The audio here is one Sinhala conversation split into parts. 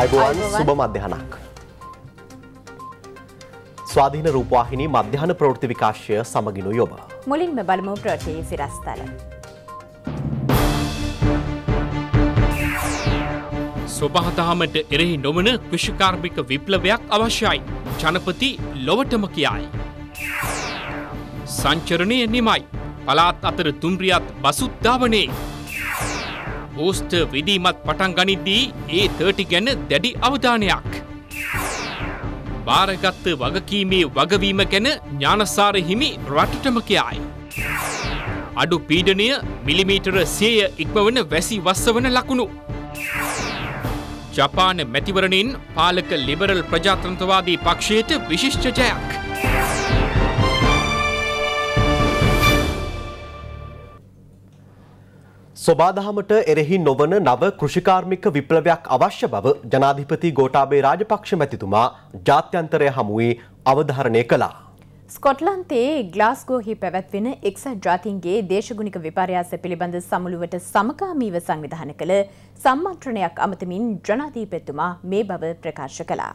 අයිබෝවන් සුබ මධ්‍යහනක්. ස්වාධීන රූපවාහිනී මධ්‍යහන ප්‍රවෘති විකාශය සමගිනු යොබ. මුලින්ම බලමු ප්‍රටී සිරස්තල. ස්වභහතහමට එරෙහි නොමන කෘෂිකාර්මික විප්ලවයක් අවශ්‍යයි. ජනපති ලොවටම කියයි. සංචරණය නිමයි. පලාත් අතර තුම්රියත් බසුද්ධාවනේ බූස්ට විදීමත් පටන් ගනිද්දී ඒ තටි ගැන දැඩි අවධානයක්. භාරගත්ත වගකීමේ වගවීම ගැන ඥානසාර හිමි රටටමකයායි. අඩු පීඩනය මිලිමීටර සේය ඉක්මවන වැසි වස්සවන ලකුණු. ජපාන මැතිවරණින් පාලක ලිබරල් ප්‍රජාතන්ත්‍රවාදී පක්ෂයට විශිෂ්ඨජයක්. සොබාදහමට එරෙහි නොවන නව කෘෂිකාර්මික විප්ලවයක් අවශ්‍ය බව ජනාධිපති ගෝටාබේ රාජපක්ෂ මැතිතුමා ජාත්‍යන්තරය හමුවේ අවධාරණය කළා. ස්කොට්ලන්තයේ ග්ලාස්ගෝහි පැවැත්වෙන එක්සත් ජාතින්ගේ දේශගුණික විපර්යාස පිළිබඳ සමුළුවට සමකාමීව සංවිධාන කළ සම්මන්ත්‍රණයක් අමතමින් ජනාධීපතුමා මේ බව ප්‍රකාශ කළා.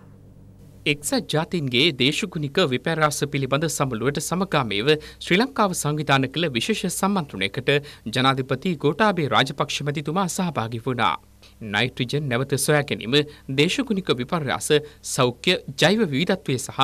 එක්සත් ජාතින්ගේ දේශගුණික විපැරාස පිළිබඳ සමුළුවට සමගාමීව ශ්‍රී ලංකාව සංවිධාන කළ විශේෂ සම්මන්ත්‍රණයකට ජනාධිපති ගෝටාබේ රාජපක්ෂ මැතිතුමා සහභාගී වුණා. නයිට්‍රජන් නැවත සොයා ගැනීම දේශගුණික විපර්යාස සෞඛ්‍ය ජෛව විවිධත්වය සහ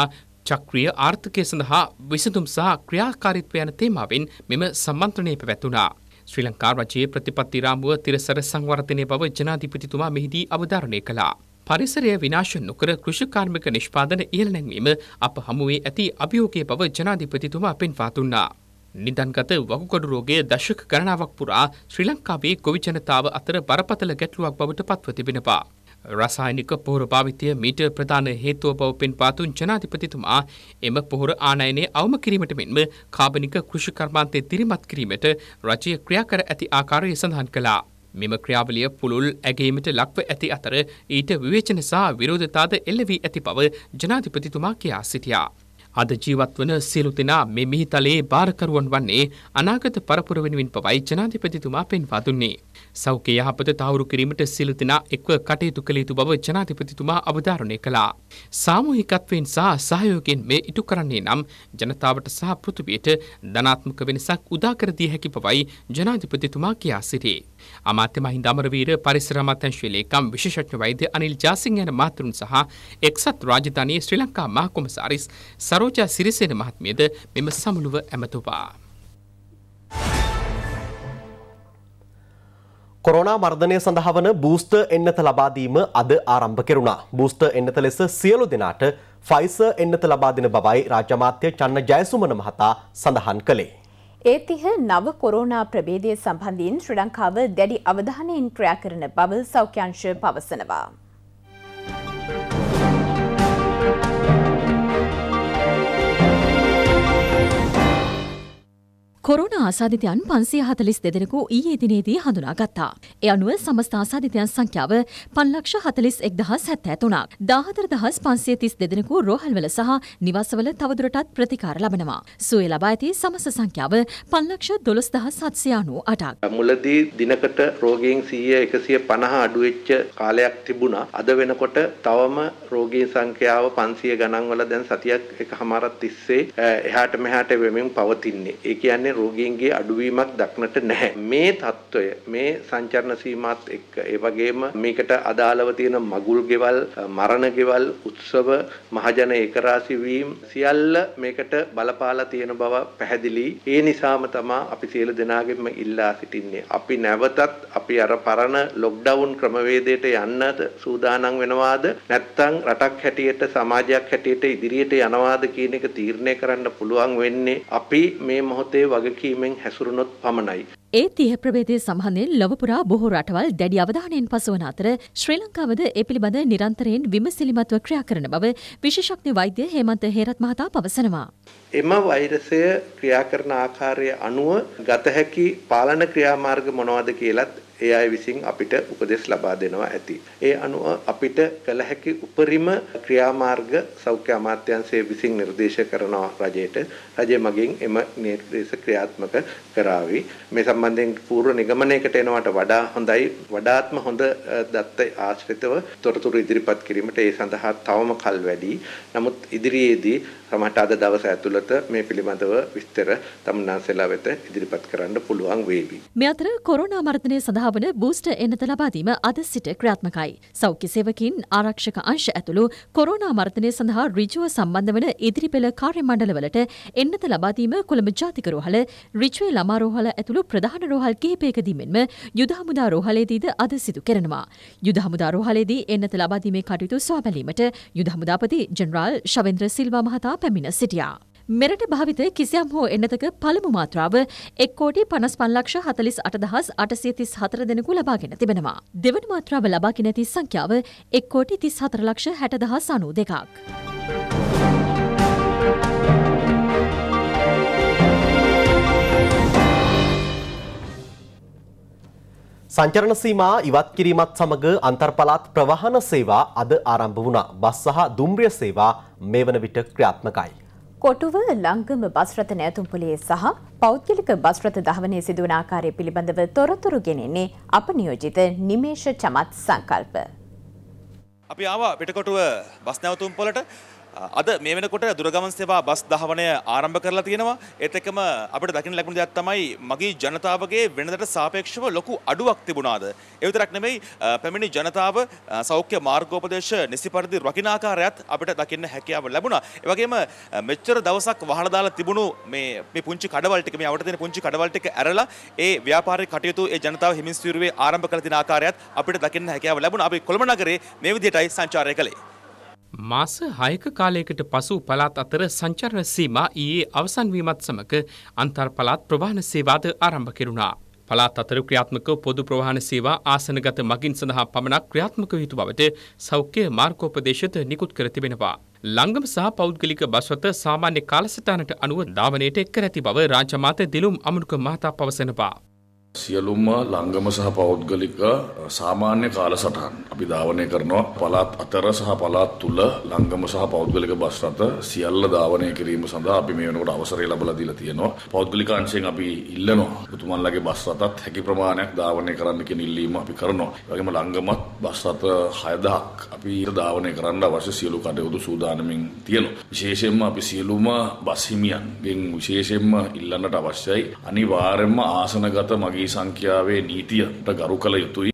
චක්‍රිය ආර්ථකය සඳහා විසඳුම් සහ ක්‍රියාකාරීත්ව යන තේමාවෙන් මෙම සම්මන්ත්‍රණය පැවැතුණා. ශ්‍රී ලංකා රජයේ ප්‍රතිපත්ති රාමුව තිරසර සංවර්ධනය බව ජනාධිපතිතුමා මෙහිදී අවධාරණය කළා. පරිසරය විනාශ නොකර කෘෂිකාර්මික නිෂ්පාදන ඉහළනැංවීම අප හමුවේ ඇති අභියෝගය බව ජනාධිපතිතුමා පෙන්වා දුන්නා. නිදන්ගත වකුගඩු රෝගය දශක ගණනාවක් පුරා ශ්‍රී ලංකාවේ ගොවි ජනතාව අතර බරපතල ගැටලුවක් බවට පත්ව තිබෙනවා. රසායනික පොහොර භාවිතය මීට ප්‍රධාන හේතුව බව පෙන්පාතුන් ජනාධිපතිතුමා එම පොහොර ආනයනය අවම කිරීමට මෙන්ම කාබනික කෘෂිකර්මාන්තය තිරිමත් කිරීමට රජය ක්‍රියා කර ඇති ආකාරය සඳහන් කළා. මෙම ක්‍රියාවලිය පුළුල් ඇගීමට ලක්ව ඇති අතර ඊට විවේචන සහ විරෝධතාද එල්ල වී ඇති බව ජනාධිපතිතුමා කියා සිටියා. අද ජීවත්වන සියලු දෙනා මේ මිහිතලේ භාරකරුවන් වන්නේ අනාගත පරපුර වෙනුවෙන් පවයි ජනාධිපතිතුමා පෙන්වා දුන්නේ. සෞඛ්‍ය යහපත තහවුරු කිරීමට සියලු දෙනා එක්ව කටයුතු කළ යුතු බව ජනාධිපතිතුමා අවධාරණය කළා. සාමූහිකත්වයෙන් සහ සහයෝගයෙන් මේ ඉටු කරන්නේ නම් ජනතාවට සහ පෘථිවියට ධනාත්මක වෙනසක් උදා කර දිය හැකි බවයි ජනාධිපතිතුමා කියා සිටියේ. අමාත්‍ය මහින්ද අමරවීර පරිසර අමාත්‍යංශයේ ලේකම් විශේෂඥ වෛද්‍ය අනිල් ජාසිංහ යන මහතුරුන් සහ එක්සත් රාජධානියේ ශ්‍රී ලංකා මහ කොමසාරිස් සරෝජා සිරිසේන මහත්මියද මෙම සමුළුව ඇමතුවා. කොරෝනා මර්ධනය සඳහා වන බූස්ට එන්නත ලබාදීම අද ආරම්භ කෙරුණා. බූස්ට එන්නත ලෙස සියලු දෙනාට ෆයිස එන්නත ලබා දෙන බවයි රාජ්‍යමාත්‍ය චන්න ජයසුමන මහතා සඳහන් කළේ. ඒතිහ නව කොරෝනා ප්‍රබේදය සම්බන්ධීන් ශ්‍රී ලංකාව දැඩි අවධානයෙන් ක්‍රියා කරන බව සෞඛ්‍යංශ පවසනවා. කොරුණ ආසාධිතයන් පන්සිය හතලිස් දෙදෙනකු ඊයේ දිනේදී හඳුනාගත්තා. එ අනුව සමස්ථ ආසාධිතයන් සංඛ්‍යාව පන්ලක්ෂ හතලිස් එක්දහස් හැත්තෑතුනක් දාහතර දහස් පන්සිය තිස් දෙදෙනකු රෝහල්වල සහ නිවසවල තවදුරටත් ප්‍රතිකාර ලබනවා. සුවේ ලබා ඇති සමස සංඛ්‍යාව පන්ලක්ෂ දොළොස් දහස් සත්සයානු අටක්. මුලදී දිනකට රෝගීන් සීය එකසිය පණහ අඩුවෙච්ච කාලයක් තිබුණා. අද වෙනකොට තවම රෝගීන් සංඛ්‍යාව පන්සිය ගණන්වල දැන් සතියක් එක හමාරත් තිස්සේ එහාට මෙහාට වෙමින් පවතින්නේ. ඒ කියන්නේ වර්ධනයෙන් රෝගීන්ගේ අඩුවීමක් දක්නට නැහැ. මේ తত্ত্বය මේ සංචරණ සීමාත් එක්ක ඒ වගේම මේකට අදාළව තියෙන මගුල් ගෙවල්, මරණ ගෙවල්, උත්සව, මහජන ඒකරාශී වීම සියල්ල මේකට බලපාලා තියෙන බව පැහැදිලි. ඒ නිසාම තමයි අපි සියලු දෙනාගෙම ඉල්ලා සිටින්නේ. අපි නැවතත් අපි අර පරණ ලොක්ඩවුන් ක්‍රමවේදයට යන්නද සූදානම් වෙනවාද? නැත්නම් රටක් හැටියට සමාජයක් හැටියට ඉදිරියට යනවාද කියන එක තීරණය කරන්න පුළුවන් වෙන්නේ අපි මේ මොහොතේ වගකීමෙන් හැසුරුනොත් පමණයි. ඒ තිය ප්‍රබේදය සම්හඳෙන් ලොවපුරා බොහෝ රටවල් දැඩි අවධානයෙන් පසුවන අතර ශ්‍රී ලංකාවද ඒ පිළිබඳ නිරන්තරයෙන් විමසිලිමත්ව ක්‍රියා කරන බව විශේෂඥ වෛද්‍ය හේමන්ත හේරත් මහතා පවසනවා. එම වෛරසය ක්‍රියා කරන ආකාරය අනුව ගත හැකි පාලන ක්‍රියාමාර්ග මොනවද කියලත් ඒ අය විසින් අපිට උපදෙස් ලබා දෙනවා ඇති. ඒ අනුව අපිට කළ හැකි උපරිම ක්‍රියාමාර්ග සෞඛ්‍ය අමාත්‍යංශය විසින් නිර්දේශ කරනවා රජයට. රජය මගින් එම නිර්දේශ ක්‍රියාත්මක කරાવી. මේ සම්බන්ධයෙන් පූර්ව නිගමනයකට එනවට වඩා හොඳයි. වඩාත්ම හොඳ දත්ත ආශ්‍රිතව තොරතුරු ඉදිරිපත් කිරීමට ඒ සඳහා තවම කල් වැඩි. නමුත් ඉදිරියේදී සමහරට අද දවස ඇතුළත මේ පිළිබඳව විස්තර තමුන්නාන්සලා වෙත ඉදිරිපත් කරන්න පුළුවන් වේවි. මේ අතර කොරෝනා මර්ධනය සඳහා සඳහා වන බූස්ට එනත ලබාදීම අද සිට ක්‍රියාත්මකයි. සෞඛ්‍ය සේවකින් ආරක්ෂක අංශ ඇතුළු කොරෝනා මර්තනය සඳහා ඍජුව සම්බන්ධ වන ඉදිරිපෙළ කාර්ය මණ්ඩලවලට එන්නත ලබාදීම කොළඹ ජාතික රෝහල, රිච්වේ ළමා රෝහල ඇතුළු ප්‍රධාන රෝහල් කිහිපයකදී මෙන්ම යුද හමුදා රෝහලේදීද අද සිදු කරනවා. යුද හමුදා රෝහලේදී එන්නත ලබාදීමේ කටයුතු සොයා බැලීමට යුද හමුදාපති ජෙනරාල් ශවේන්ද්‍ර සිල්වා මහතා පැමිණ සිටියා. මෙරට භාවිත කිසියම් හෝ එන්නතක පළමු මාත්‍රාව එක් කෝටි පනස් පන්ලක්ෂ හතලිස් අටදහස් අටසේ තිස් හතර දෙනෙකු ලබාගෙන තිබෙනවා. දෙවන මාත්‍රාව ලබාගෙන ඇති සංඛ්‍යාව එක් කෝටි තිස් හතර ලක්ෂ හැටදහස් අනු දෙකක්. සංචරණ සීමා ඉවත් කිරීමත් සමග අන්තර්පලාත් ප්‍රවාහන සේවා අද ආරම්භ වුණා. බස් සහ දුම්රිය සේවා මේ වන විට ක්‍රියාත්මකයි. කොටුව ලංගම බස් රථ නැතුම්පොලේ සහ පෞද්ගලික බස් රථ දහවනය සිදුවන ආකාරය පිළිබඳව තොරතුරු ගෙනෙන්නේ අප නියෝජිත නිමේෂ චමත් සංකල්ප. අපි ආවා පිටකොටුව බස් නැවතුම්පොලට අද මේ වෙනකොට දුරගමන් සේවා බස් දහවනය ආරම්භ කරලා තියෙනවා ඒත් එක්කම අපිට දකින්න ලැබුණ දෙයක් තමයි මගේ ජනතාවගේ වෙනදට සාපේක්ෂව ලොකු අඩුවක් තිබුණාද ඒ විතරක් නෙමෙයි පැමිණි ජනතාව සෞඛ්‍ය මාර්ගෝපදේශ නිසි පරිදි රකින්න ආකාරයත් අපිට දකින්න හැකියාව ලැබුණා ඒ වගේම මෙච්චර දවසක් වහලා දාලා තිබුණු මේ මේ පුංචි කඩවල් ටික මේ අවට තියෙන පුංචි කඩවල් ටික ඇරලා ඒ ව්‍යාපාරික කටයුතු ඒ ජනතාව හිමින් සිරුවේ ආරම්භ කළ දින ආකාරයත් අපිට දකින්න හැකියාව ලැබුණා අපි කොළඹ නගරේ මේ විදිහටයි සංචාරය කළේ මාස 6ක කාලයකට පසු පළාත් අතර සංචරණ සීමා ඊයේ අවසන් වීමත් සමග අන්තර් පළාත් ප්‍රවාහන සේවාද ආරම්භ කෙරුණා. පළාත් අතර ක්‍රියාත්මක පොදු ප්‍රවාහන සේවා ආසනගත මගින් සඳහා පමණක් ක්‍රියාත්මක වී සිටු බවට සෞඛ්‍ය මාර්ගෝපදේශද නිකුත් කර තිබෙනවා. ලංගම සහ පෞද්ගලික බස්වත සාමාන්‍ය කාලසටහනට අනුව ධාවනයට එක් කර ඇති බව රාජ්‍ය මාත දිලුම් අමනුක මහතා පවසනවා. සියලුම ලංගම සහ පෞද්ගලික සාමාන්‍ය කාලසටහන් අපි ධාවනය කරනවා පළාත් අතර සහ පළාත් තුල ලංගම සහ පෞද්ගලික බස් රථ සියල්ල ධාවනය කිරීම සඳහා අපි මේ වෙනකොට අවසරය ලබා දීලා තියෙනවා පෞද්ගලික අංශයෙන් අපි ඉල්ලනවා පුතුමන්ලගේ බස් රථත් හැකි ප්‍රමාණයක් ධාවනය කරන්න කියන ඉල්ලීම අපි කරනවා ඒ වගේම ලංගමත් බස් රථ 6000ක් අපි ධාවනය කරන්න අවශ්‍ය සියලු කටයුතු සූදානමින් තියෙනවා විශේෂයෙන්ම අපි සියලුම බස් හිමියන්ගෙන් විශේෂයෙන්ම ඉල්ලන්නට අවශ්‍යයි අනිවාර්යයෙන්ම ආසනගත මගේ රථවාහි සංඛ්‍යාවේ නීතියට ගරු කළ යුතුයි.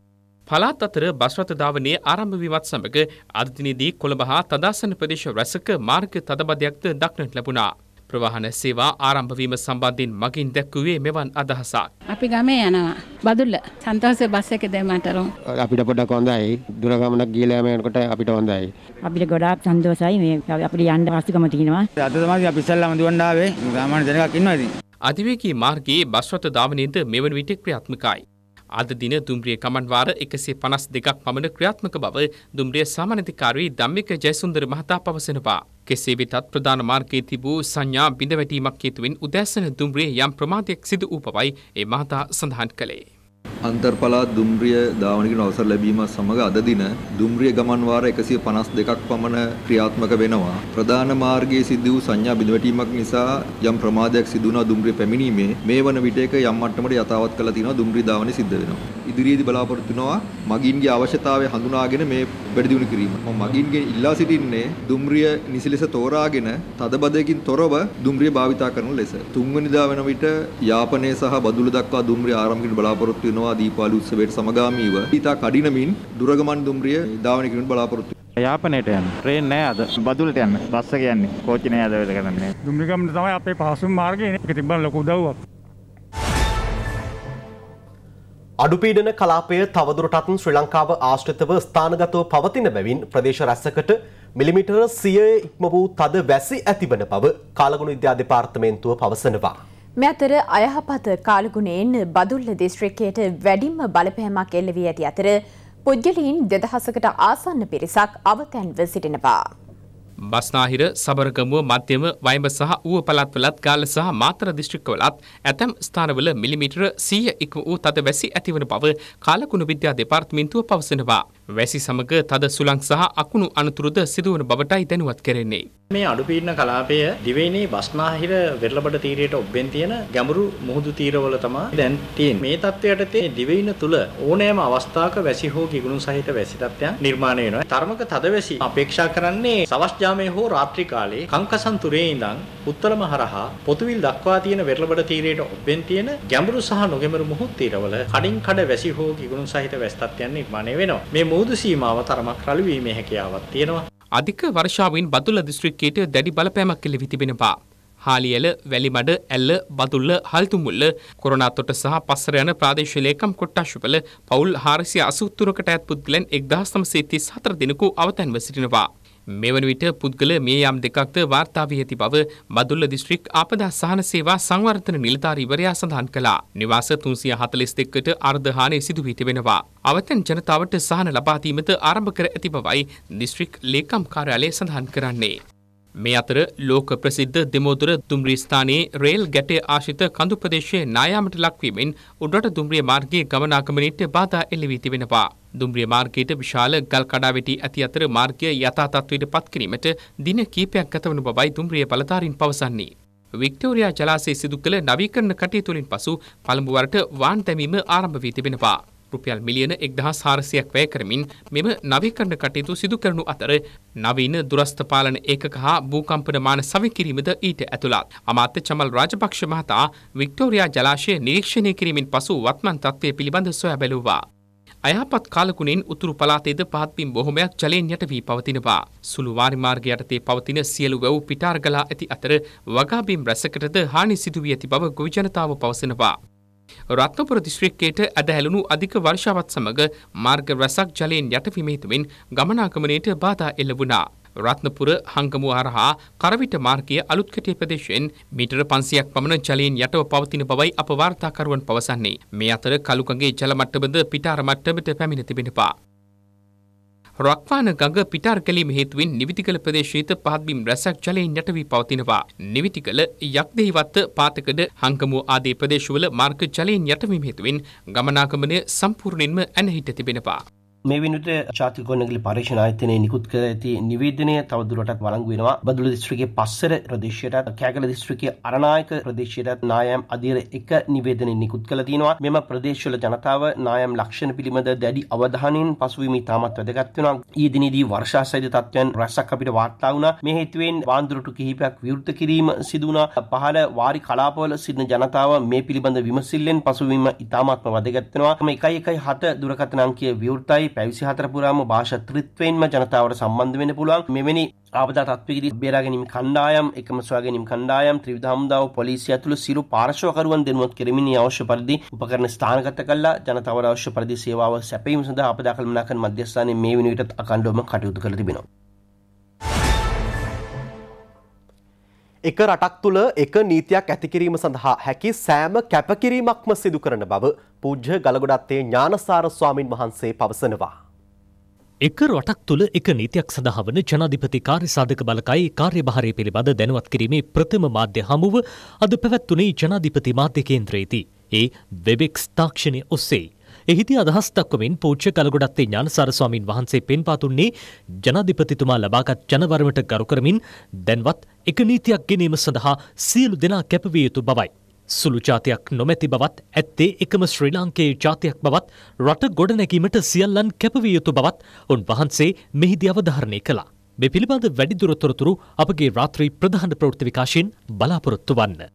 පළාත් අතර බස් රථ ධාවනයේ ආරම්භ වීමත් සමග අද දිනේදී කොළඹ හා තදාසන ප්‍රදේශ රැසක මාර්ග තදබදයක්ද දක්නට ලැබුණා. ප්‍රවාහන සේවා ආරම්භ වීම සම්බන්ධයෙන් මගින් දැක්වුවේ මෙවන් අදහසක්. අපි ගමේ යනවා. බදුල්ල සන්තෝෂ බස් එකේ දැමතරම්. අපිට පොඩක් හොඳයි. දුර ගමනක් ගිහලා යනකොට අපිට හොඳයි. අපිට ගොඩාක් සන්තෝෂයි මේ අපිට යන්න පහසුකම තියෙනවා. අද තමයි අපි ඉස්සල්ලාම දුවන්න ආවේ. සාමාන්‍ය දෙනෙක් ඉන්නවා ඉතින්. අධිවේගී මාර්ගයේ බස් රථ ධාවනයද මෙවන විට ක්‍රියාත්මකයි. අද දින දුම්රිය ගමන්වාර එකසේ පනස් දෙකක් පමණ ක්‍රියාත්මක බව දුම්රිය සාමානධිකාරී ධම්මික ජයසුන්දර මහතා පවසනවා. කෙසේ වෙතත් ප්‍රධාන මාර්ගයේ තිබූ සංඥා බිඳවැටීමක් හේතුවෙන් උදෑසන දුම්රිය යම් ප්‍රමාදයක් සිදු වූ බවයි ඒ මහතා සඳහන් කළේ. අන්තර්පලාත් දුම්රිය ධාවනකින් අවසර ලැබීමත් සමඟ අද දින දුම්රිය ගමන් වාර 152ක් පමණ ක්‍රියාත්මක වෙනවා. ප්‍රධාන මාර්ගයේ සිදු වූ සංඥා බිඳවැටීමක් නිසා යම් ප්‍රමාදයක් සිදු වුණා දුම්රිය පැමිණීමේ මේ වන විටයක යම් මට්ටමකට යථාවත් කරලා තිනවා දුම්රිය ධාවනය සිද්ධ වෙනවා. ඉදිරියේදී බලාපොරොත්තු වෙනවා මගින්ගේ අවශ්‍යතාවය හඳුනාගෙන මේ වැඩි දියුණු කිරීම. මම මගින්ගේ ඉල්ලා සිටින්නේ දුම්රිය නිසි ලෙස තෝරාගෙන තදබදයකින් තොරව දුම්රිය භාවිතා කරන ලෙස. තුන්වෙනිදා වෙන විට යාපනයේ සහ බදුල්ල දක්වා දුම්රිය ආරම්භකින් බලාපොරොත්තු වෙනවා පවත්වනවා දීපාලි උත්සවයට සමගාමීව ඉතා කඩිනමින් දුරගමන් දුම්රිය ධාවනය කිරීමට බලාපොරොත්තු යාපනයට යන්න ට්‍රේන් නෑ අද බදුලට යන්න බස්ස කියන්නේ කෝච්චි නෑ අද වැඩ කරන්නේ දුම්රිගමට තමයි අපේ පහසුම මාර්ගය ඒක තිබ්බන ලොකු උදව්වක් අඩුපීඩන කලාපය තවදුරටත් ශ්‍රී ලංකාව ආශ්‍රිතව ස්ථානගතව පවතින බැවින් ප්‍රදේශ රැස්සකට මිලිමිටර සියයේ ඉක්ම වූ තද වැසි ඇතිවන බව කාලගුණ විද්‍යා දෙපාර්තමේන්තුව පවසනවා. මේ අතර අයහපත කාලගුණයෙන් බදුල්ල දිස්ත්‍රික්කයට වැඩිම බලපෑමක් එල්ල වී ඇති අතර පුද්ගලයන් 2000කට ආසන්න පිරිසක් අවතැන්ව සිටිනවා. බස්නාහිර සබරගමුව මධ්‍යම වයඹ සහ ඌව පළාත්වලත් ගාල්ල සහ මාතර දිස්ත්‍රික්කවලත් ඇතැම් ස්ථානවල මිලිමීටර 100 ඉක්ම වූ තද වැසි ඇතිවන බව කාලකුණු විද්‍යා දෙපාර්තමේන්තුව පවසනවා. වැසි සමග තද සුළං සහ අකුණු අනතුරුද සිදුවන බවටයි දැනුවත් කරන්නේ. මේ අඩුපීඩන කලාපය දිවයිනේ බස්නාහිර වෙරළබඩ තීරයට ඔබ්බෙන් තියෙන ගැඹුරු මුහුදු තීරවල තමයි දැන් තියෙන්නේ. මේ තත්ත්වයට තේ දිවයින තුල ඕනෑම අවස්ථාවක වැසි හෝ කිගුණු සහිත වැසි තත්ත්වයන් නිර්මාණය වෙනවා. තර්මක තදවැසි අපේක්ෂා කරන්නේ සවස් වියට්නාමයේ හෝ රාත්‍රී කාලයේ කංකසන්තුරේ ඉඳන් උත්තරම හරහා පොතුවිල් දක්වා තියෙන වෙරළබඩ තීරයට ඔබෙන් තියෙන ගැඹුරු සහ නොගැඹුරු මුහුත් තීරවල කඩින් කඩ වැසි හෝ කිගුණු සහිත වැස් තත්ත්වයන් නිර්මාණය වෙනවා. මේ මුහුදු සීමාව තරමක් රළු වීමේ හැකියාවක් තියෙනවා. අධික වර්ෂාවෙන් බතුල්ල දිස්ත්‍රික්කයට දැඩි බලපෑමක් එල්ලවී තිබෙනවා. හාලියල වැලිමඩ ඇල්ල බතුල්ල හල්තුමුල්ල කොරනාතොට සහ පස්සර යන ප්‍රාදේශලේකම් කොට්ටශ්වල පවුල් හාරසිය අසුත්තුරකට ඇත් පුද්ගලන් එක්දහස්තම සේතිස් හතර දෙනකු අවතැන්ව සිටිනවා. මෙවන විට පුද්ගල මේ යම් දෙකක්ද වාර්තා වී ඇති බව මදුල්ල දිස්ත්‍රික් ආපදා සහන සේවා සංවර්ධන නිලධාරීවරයා සඳහන් කළා. නිවාස 342කට අර්ධ හානි සිදු වී තිබෙනවා. අවතන් ජනතාවට සහන ලබා දීමට ආරම්භ කර ඇති බවයි දිස්ත්‍රික් ලේකම් කාර්යාලය සඳහන් කරන්නේ. මේ අතර ලෝක ප්‍රසිද්ධ දෙමෝදුර දුම්රිය ස්ථානයේ රේල් ගැටය ආශිත කඳු ප්‍රදේශයේ නායාමට ලක්වීමෙන් උඩරට දුම්රිය මාර්ගයේ ගමනාගමනයට බාධා එල්ල වී තිබෙනවා. දුම්රිය මාර්ගයට විශාල ගල් කඩා වෙටි ඇති අතර මාර්ගය යථා තත්ත්වයට පත් කිරීමට දින කිහිපයක් ගත වන බවයි දුම්රිය බලධාරීන් පවසන්නේ. වික්ටෝරියා ජලාශයේ සිදු කළ නවීකරණ කටයුතු වලින් පසු පළමු වරට වාන් දැමීම ආරම්භ වී තිබෙනවා. රුපියල් මිලියන එක්දහස් හාරසියක් වැය කරමින් මෙම නවීකරණ කටයුතු සිදු කරනු අතර නවීන දුරස්ථ පාලන ඒකක හා භූකම්පන මාන සවිකිරීමද ඊට ඇතුළත්. අමාත්‍ය චමල් රාජපක්ෂ මහතා වික්ටෝරයා ජලාශය නිරීක්ෂණය කිරීමෙන් පසු වත්මන් තත්ත්වය පිළිබඳ සොයා බැලුවා. අයහපත් කාලකුණෙන් උතුරු පලාතේද පහත්පින් බොහොමයක් ජලයෙන් යට වී පවතිනවා. සුළු වාරිමාර්ග යටතේ පවතින සියලු වැව් පිටාරගලා ඇති අතර වගාබිම් රැසකටද හානි සිදුවී ඇති බව ගොවි ජනතාව පවසනවා. රත්නපුර දිස්ත්‍රික්කයට ඇදහැළුණු අධික වර්ෂාවත් සමග මාර්ග රැසක් ජලයෙන් යටවීම හේතුවෙන් ගමනාගමනයට බාධා එල්ල වුණා. රත්නපුර හංගමුව හරහා කරවිට මාර්ගය අලුත්කැටිය ප්‍රදේශයෙන් මීටර 500ක් පමණ ජලයෙන් යටව පවතින බවයි අප වාර්තාකරුවන් පවසන්නේ. මේ අතර කලුකගේ ජල මට්ටමද පිටාර මට්ටමට පැමිණ තිබෙනවා. රක්වාන ගඟ පිටාර කැලීම හේතුවෙන් නිවිතිකල ප්‍රදේශීත පහත්බිම් රැසක් ජලයෙන් යටවී පවතිනවා. නිවිතිකල යක්දෙහිවත්ත පාතකඩ හංගමුව ආදී ප්‍රදේශවල මාර්ග ජලයෙන් යටවීම හේතුවෙන් ගමනාගමනය සම්පූර්ණයෙන්ම ඇනහිට තිබෙනවා. මේ විනුට ජාතිකොන්නගල පර්ේෂණ ආයතනය නිකුත් කර ඇති නිවේදනය තවදුරටත් වලංගු වෙනවා බදුල දිස්ත්‍රිකේ පස්සර ප්‍රදේශයටත් කෑගල දිස්ත්‍රිකේ අරනායක ප්‍රදේශයටත් නායම් අධීර එක නිවේදනය නිකුත් කළ තියෙනවා මෙම ප්‍රදේශවල ජනතාව නායම් ලක්ෂණ පිළිබඳ දැඩි අවධානයෙන් පසුවීම ඉතාමත් වැදගත් වෙනවා ඊ දිනේදී වර්ෂා සහිත තත්ත්වයන් රැසක් අපිට වාර්තා වුණා මේ හේතුවෙන් වාන්දුරටු කිහිපයක් විවෘත කිරීම සිදු වුණා පහළ වාරි කලාපවල සිටින ජනතාව මේ පිළිබඳ විමසිල්ලෙන් පසුවීම ඉතාමත්ම වැදගත් වෙනවා මේ 117 දුරකථන අංකය විවෘතයි පෙබරවාරි පැවිසි හතර පුරාම භාෂ ත්‍රිත්වයෙන්ම ජනතාවට සම්බන්ධ වෙන පුළුවන් මෙවැනි ආපදා තත්වකිරි බේරාගැනීම කණ්ඩායම් එකම සොයාගැනීම කණ්ඩායම් ත්‍රිවිධ හමුදාව පොලිසිය ඇතුළු සියලු පාර්ශ්වකරුවන් දෙනුවත් කිරීමෙනි අවශ්‍ය පරිදි උපකරණ ස්ථානගත කළා ජනතාවට අවශ්‍ය පරිදි සේවාව සැපයීම සඳහා ආපදා කළමනාකරණ මධ්‍යස්ථානයේ මේ වෙනුවිටත් අඛණ්ඩවම කටයුතු කළ තිබෙනවා එක රටක් තුළ එක නීතියක් ඇතිකිරීම සඳහා හැකි සෑම කැපකිරීමක්ම සිදු කරන බව පූජ්‍ය ගලගොඩත්තේ ඥානසාර ස්වාමින් වහන්සේ පවසනවා. එක රටක් තුළ එක නීතියක් සඳහා වන ජනාධිපති කාර්ය සාධක බලකයි කාර්යභාරය පිළිබඳ දැනුවත් කිරීමේ ප්‍රථම මාධ්‍ය හමුව අද පැවැත්වුනේ ජනාධිපති මාධ්‍ය කේන්ද්‍රයේදී. ඒ වෙබෙක්ස් තාක්ෂණය ඔස්සේ. එහිදී අදහස් දක්වමින් පූජ්‍ය කලගොඩත්තේ ඥානසාර ස්වාමින් වහන්සේ පෙන්වා දුන්නේ ජනාධිපතිතුමා ලබාගත් ජනවරමට ගරු කරමින් දැන්වත් එක නීතියක් ගෙනීම සඳහා සියලු දෙනා කැපවිය යුතු බවයි. සුළු ජාතියක් නොමැති බවත් ඇත්තේ එකම ශ්‍රී ලාංකේය ජාතියක් බවත් රට ගොඩනැගීමට සියල්ලන් කැපවිය යුතු බවත් උන් වහන්සේ මෙහිදී අවධාරණය කළා. මේ පිළිබඳ වැඩිදුර තොරතුරු අපගේ රාත්‍රී ප්‍රධාන ප්‍රවෘත්ති විකාශයෙන් බලාපොරොත්තු වන්න.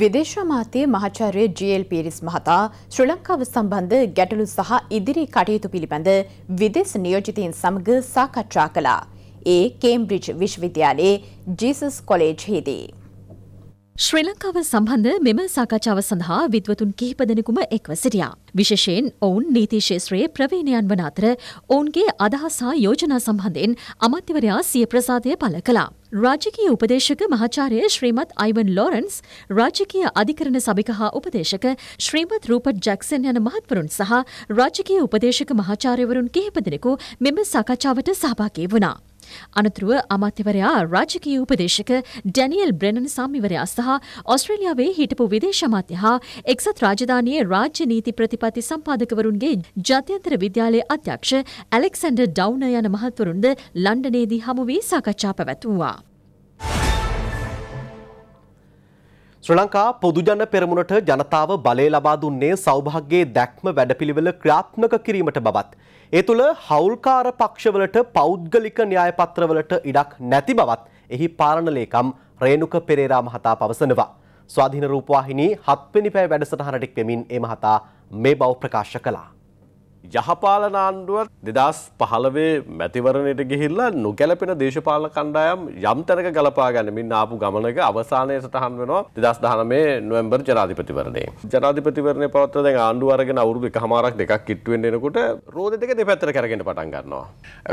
විදේශ මාතය මහචාර්ය ජල් පිරිස් මහතා ශ්‍ර ලංකාව සම්බන්ධ ගැටලු සහ ඉදිරි කටයුතු පිළිබඳ විදෙස් නියෝජිතයන් සමඟ සාකච්ඡා කළා. ඒ කේම්බ්‍රිජ් විශ්වවිද්‍යාලයේ ජීසස් කොලේජ් හිදී. ශ්‍රී ලංකාව සම්බන්ධ මෙම සාකච්ඡාව සඳහා විද්වතුන් කිහිප දෙනෙකුම එක්ව සිටියා. විශේෂයෙන් ඔවුන් නීති ශේත්‍රයේ ප්‍රවීණයන් වන අතර ඔවුන්ගේ අදහස් හා යෝජනා සම්බන්ධයෙන් අමාත්‍යවරයා සිය ප්‍රසාදය පළ කළා. රාජකීය උපදේශක මහාචාර්ය ශ්‍රීමත් අයිවන් ලෝරන්ස් රාජකීය අධිකරණ සභික හා උපදේශක ශ්‍රීමත් රූපට් ජැක්සන් යන මහත්වරුන් සහ රාජකීය උපදේශක මහාචාර්යවරුන් කිහිප දෙනෙකු මෙම සාකච්ඡාවට සහභාගී වුණා. අනතුරුව අමාත්‍යවරයා රාජකීය උපදේශක ඩැනියල් බ්‍රෙනන් සම්මිවරයා සහ ඔස්ට්‍රේලියාවේ හිටපු විදේශ අමාත්‍ය හා එක්සත් රාජධානියේ රාජ්‍ය නීති ප්‍රතිපත්ති සම්පාදකවරුන්ගේ ජාත්‍යන්තර විද්‍යාලයේ අධ්‍යක්ෂ ඇලෙක්සැන්ඩර් ඩවුන යන මහත්වරුන්ද ලන්ඩනේදී හමු වී සාකච්ඡා පැවැත්වුවා. ශ්‍ර ලංකා පොදුජන පෙරමුණට ජනතාව බලය ලබා දුන්නේ සෞභාග්‍යයේ දැක්ම වැඩපිළිවෙල ක්‍රාත්මක කිරීමට බවත්. ඒ තුළ හවුල්කාර පක්ෂවලට පෞද්ගලික න්‍යායපත්‍රවලට ඉඩක් නැති බවත් එහි පාලනලේකම් රේණුක පෙරේරා මහතා පවසනවා. ස්වාධීන රූපවාහිනී හත්වෙනි පැය වැඩසටහනට එක්වෙමින් ඒ මහතා මේ බව ප්‍රකාශ කළා. යහපාලන ආණ්ඩුව දෙදස් පහලවේ මැතිවරණයට ගිහිල්ලා නොගැලපෙන දේශපාල කණ්ඩායම් යම් තැනක ගලපා ගැනමින් ආපු ගමනක අවසානය සටහන් වෙනවා දෙදස් දහනමේ නොවම්බර් ජනාධිපතිවරණය. ජනාධිපතිවරණය පවත්ව දැන් ආණ්ඩුව අරගෙන අවුරුදු එකහමාරක් දෙකක් කිට්ටුවෙන් එනකොට රෝද දෙක දෙපැත්තට කරගෙන පටන් ගන්නවා.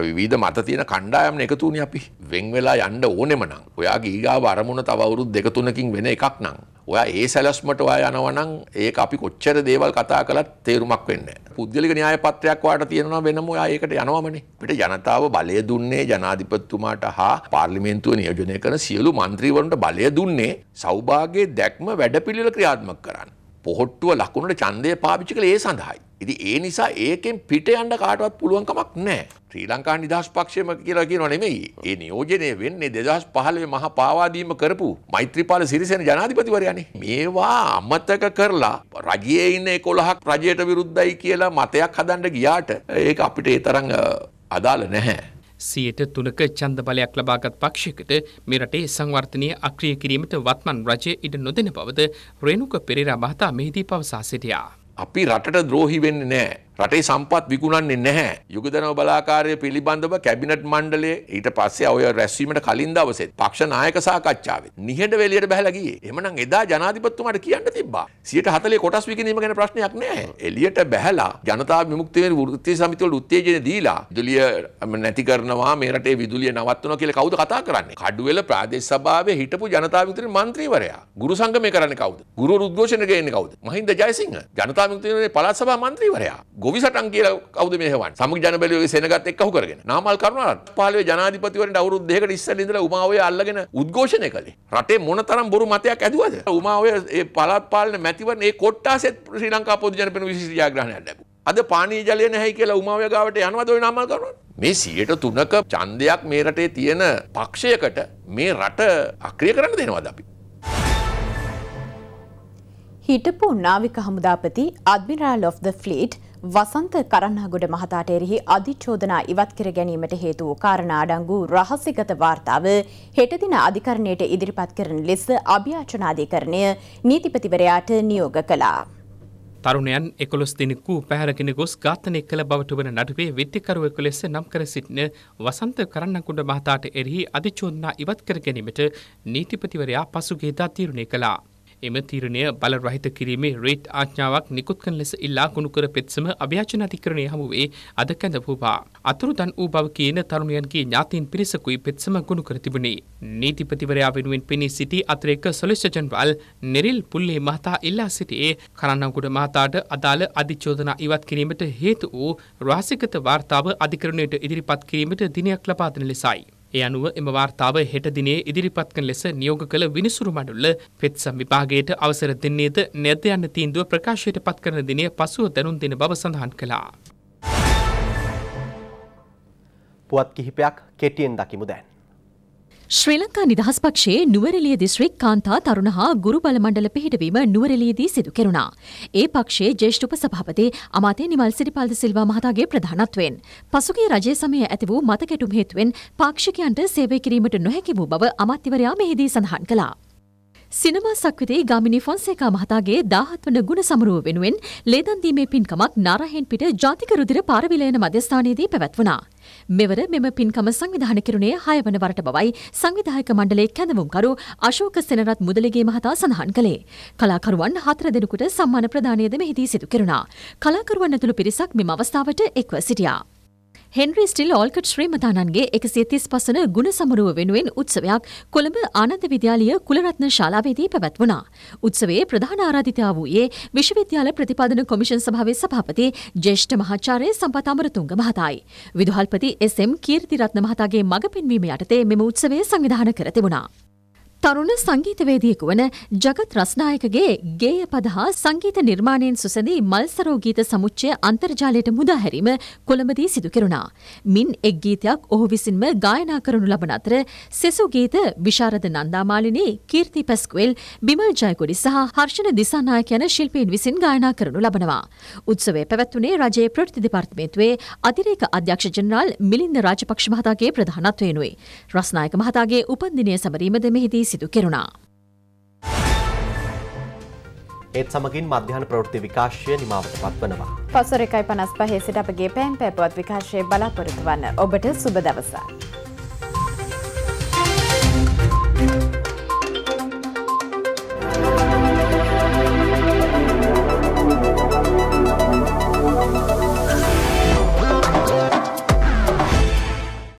විවිධ මත තියෙන කණ්ඩායම් එකතුනේ අපි. වෙන් වෙලා යන්න ඕනෙම නම්. ඔයාගේ ඊගාව අරමුණ තව අවුරුදු දෙක තුනකින් වෙන එකක් නම්. ඔයා ඒ සැලස්මට ඔයා යනවනම් ඒක අපි කොච්චර දේවල් කතා කළත් තේරුමක් වෙන්නේ නැහැ. පුද්ගලික න්‍යාය පත්‍රයක් වාට තියෙනවා වෙනම ඔයා ඒකට යනවමනේ. අපිට ජනතාව බලය දුන්නේ ජනාධිපතිතුමාට හා පාර්ලිමේන්තුව නියෝජනය කරන සියලු മന്ത്രിවරුන්ට බලය දුන්නේ සෞභාගයේ දැක්ම වැඩපිළිවෙල ක්‍රියාත්මක කරන්න. පොහොට්ටුව ලකුණට ඡන්දය පාවිච්චි කළේ ඒ සඳහායි. ඉතින් ඒ නිසා ඒකෙන් පිට යන්න කාටවත් පුළුවන් කමක් නැහැ. ශ්‍රී ලංකා නිදහස් පක්ෂයම කියලා කියනව නෙමෙයි. ඒ නියෝජනය වෙන්නේ 2015 මහ පාවාදීම කරපු මෛත්‍රීපාල සිරිසේන ජනාධිපතිවරයානේ. මේවා අමතක කරලා රජයේ ඉන්න 11ක් රජයට විරුද්ධයි කියලා මතයක් හදන්න ගියාට ඒක අපිට ඒ තරම් අදාළ නැහැ. සියයට තුනක චන්ද බලයක් ලබාගත් පක්ෂයකට මේ රටේ සංවර්ධනය අක්‍රිය කිරීමට වත්මන් රජය ඉඩ නොදෙන බවද රේණුක පෙරේරා මහතා මෙහිදී පවසා සිටියා. අපි රටට ද්‍රෝහි වෙන්නේ නෑ රටේ සම්පත් විකුණන්නේ නැහැ. යුගදනව බලාකාරය පිළිබඳව කැබිනට් මණ්ඩලය ඊට පස්සේ ඔය රැස්වීමට කලින් දවසේ පක්ෂ නායක සාකච්ඡාවේ නිහඬ වෙලියට බහැලා ගියේ. එහෙමනම් එදා ජනාධිපතිතුමාට කියන්න තිබ්බා. 140 කොටස් විකිණීම ගැන ප්‍රශ්නයක් නැහැ. එළියට බහැලා ජනතා විමුක්ති වෙන වෘත්ති සමිති වල උත්තේජන දීලා විදුලිය නැති කරනවා මේ රටේ විදුලිය නවත්වනවා කියලා කවුද කතා කරන්නේ? කඩුවෙල ප්‍රාදේශ සභාවේ හිටපු ජනතා විමුක්ති මන්ත්‍රීවරයා. ගුරු සංගමේ කරන්නේ කවුද? ගුරු උද්ඝෝෂණ ගේන්නේ කවුද? මහින්ද ජයසිංහ. ජනතා විමුක්ති පළාත් සභා මන්ත්‍රීවරයා. ගොවිසටන් කියලා කවුද මේ හවන් සමග ජන බැලුවේ සෙනගත් එක්ක අහු කරගෙන නාමල් කරුණාරත්න 15 ජනාධිපතිවරණට අවුරුදු දෙකකට ඉස්සෙල්ලා ඉඳලා උමා ඔය අල්ලගෙන උද්ඝෝෂණය කළේ රටේ මොනතරම් බොරු මතයක් ඇදුවද උමා ඔය ඒ පළාත් පාලන මැතිවරණ ඒ කොට්ටාසෙත් ශ්‍රී ලංකා පොදු ජනපන විශේෂ ජයග්‍රහණයක් ලැබුවා අද පානී ජලය නැහැ කියලා උමාව ගාවට යනවද ඔය නාමල් කරුවන් මේ 103ක ඡන්දයක් මේ රටේ තියෙන පක්ෂයකට මේ රට අක්‍රිය කරන්න දෙනවද අපි හිටපු නාවික හමුදාපති අඩ්මිරාල් of the fleet වසන්ත කරන්නාගොඩ මහතාට එරෙහි අධිචෝදනා ඉවත් කර ගැනීමට හේතු වූ කාරණා අඩංගු රහසිගත වාර්තාව හෙට දින අධිකරණයට ඉදිරිපත් කරන ලෙස අභියාචනාධිකරණය නීතිපතිවරයාට නියෝග කළා. තරුණයන් එකොළොස් දෙනෙකු පැහැරගෙන ගොස් ඝාතනය කළ බවට වන නඩුවේ විද්‍යකරුවෙකු ලෙස නම් කර සිටින වසන්ත කරන්නකුඩ මහතාට එරෙහි අධිචෝදනා ඉවත් කර ගැනීමට නීතිපතිවරයා පසුගේදා තීරණය කළා. එම තීරණය බල රහිත කිරීමේ රේට් ආඥාවක් නිකුත් කරන ලෙස ඉල්ලා කුණුකර පෙත්සම අභ්‍යාචන අධිකරණය හමුවේ අද කැඳවූවා. අතුරුදන් වූ බව කියන තරුණයන්ගේ ඥාතීන් පිරිසකුයි පෙත්සම ගුණ කර තිබුණේ. නීතිපතිවරයා වෙනුවෙන් පෙනී සිටි අතිරේක සොලිසිටර් ජනරල් නෙරිල් පුල්ලේ මහතා ඉල්ලා සිටියේ කරන්නවුගොඩ මහතාට අදාළ අධිචෝදනා ඉවත් කිරීමට හේතු වූ රහසිගත වාර්තාව අධිකරණයට ඉදිරිපත් කිරීමට දිනයක් ලබා දෙන ලෙසයි. ඒ අනුව එම වාර්තාව හෙට දිනේ ඉදිරිපත් කරන ලෙස නියෝග කළ විනිසුරු මඩුල්ල පෙත්සම් විභාගයට අවසර දෙන්නේද නැත යන තීන්දුව ප්‍රකාශයට පත් කරන දිනේ පසුව දැනුම් දෙන බව සඳහන් කළා. පුවත් කිහිපයක් කෙටියෙන් දකිමු දැන්. ශ්‍රී ලංකා නිදහස් පක්ෂයේ නුවරඑළිය දිස්ත්‍රික් කාන්තා තරුණ හා ගුරු බල මණ්ඩල පිහිටවීම නුවරඑළියේදී සිදු කෙරුණා. ඒ පක්ෂයේ ජ්‍යෙෂ්ඨ උපසභාපති අමාත්‍ය නිමල් සිරිපාලද සිල්වා මහතාගේ ප්‍රධානත්වයෙන් පසුගිය රජය සමයේ ඇති වූ මතකැටුම් හේතුවෙන් පාක්ෂිකයන්ට සේවය කිරීමට නොහැකි වූ බව අමාත්‍යවරයා මෙහිදී සඳහන් කළා. සිනමා සක්විති ගාමිණී ෆොන්සේකා මහතාගේ 17 වන ගුණ සමරුව වෙනුවෙන් ලේදන් දීමේ පින්කමක් නාරහෙන්පිට ජාතික රුධිර පාරවිලයන මධ්‍යස්ථානයේදී පැවැත්වුණා. මෙවර මෙම පින්කම සංවිධාන කිරුණේ හයවන වරට බවයි සංවිධායක මණ්ඩලයේ කැඳවුම්කරු අශෝක සෙනරත් මුදලිගේ මහතා සඳහන් කළේ. කලාකරුවන් හතර දෙනෙකුට සම්මාන ප්‍රදානයද මෙහිදී සිදු කෙරුණා. කලාකරුවන් ඇතුළු පිරිසක් මෙම අවස්ථාවට එක්ව සිටියා. හෙන්රි ස්ටිල් ඕල්කට් ශ්‍රීමතානන්ගේ එකසිය තිස් පසන ගුණ සමරුව වෙනුවෙන් උත්සවයක් කොළඹ ආනන්ද විද්‍යාලිය කුලරත්න ශාලාවේදී පැවැත්වුණා. උත්සවයේ ප්‍රධාන ආරාධිතයා වූයේ විශ්වවිද්‍යාල ප්‍රතිපාදන කොමිෂන් සභාවේ සභාපති ජේෂ්ඨ මහාචාර්ය සම්පත් අමරතුංග මහතායි. විදුහල්පති එස්.එම්. කීර්තිරත්න මහතාගේ මඟ පෙන්වීම යටතේ මෙම උත්සවය සංවිධානය කර තිබුණා. තරුණ සංගීතවේදියෙකු වන ජගත් රස්නායකගේ ගේය පද හා සංගීත නිර්මාණයෙන් සුසඳී මල්සරෝ ගීත සමුච්චය අන්තර්ජාලයට මුදාහැරීම කොළඹදී සිදු කෙරුණා. මින් එක් ගීතයක් ඔහු විසින්ම ගායනා කරනු ලබන අතර සෙසු ගීත විශාරද නන්දාමාලිනී කීර්ති පැස්කුවෙල් බිමල් ජයකොඩි සහ හර්ෂණ දිසානායක යන ශිල්පීන් විසින් ගායනා කරනු ලබනවා. උත්සවය පැවැත්වුණේ රජයේ ප්‍රෘති දෙපාර්තමේන්තුවේ අතිරේක අධ්‍යක්ෂ ජනරාල් මිලින්ද රාජපක්ෂ මහතාගේ ප්‍රධානත්වයෙනුයි. රස්නායක මහතාගේ උපන්දිනය සමරීමද මෙහිදී සිදු කෙරුණා. ඒත් සමගින් මධ්‍යහන ප්‍රවෘත්ති විකාශය නිමාවට පත්වනවා. පසොර එකයි පනස් පහේ සිට අපගේ පෑම් පැපුවත් විකාශය බලාපොරොත්තු වන්න ඔබට සුබ දවසා.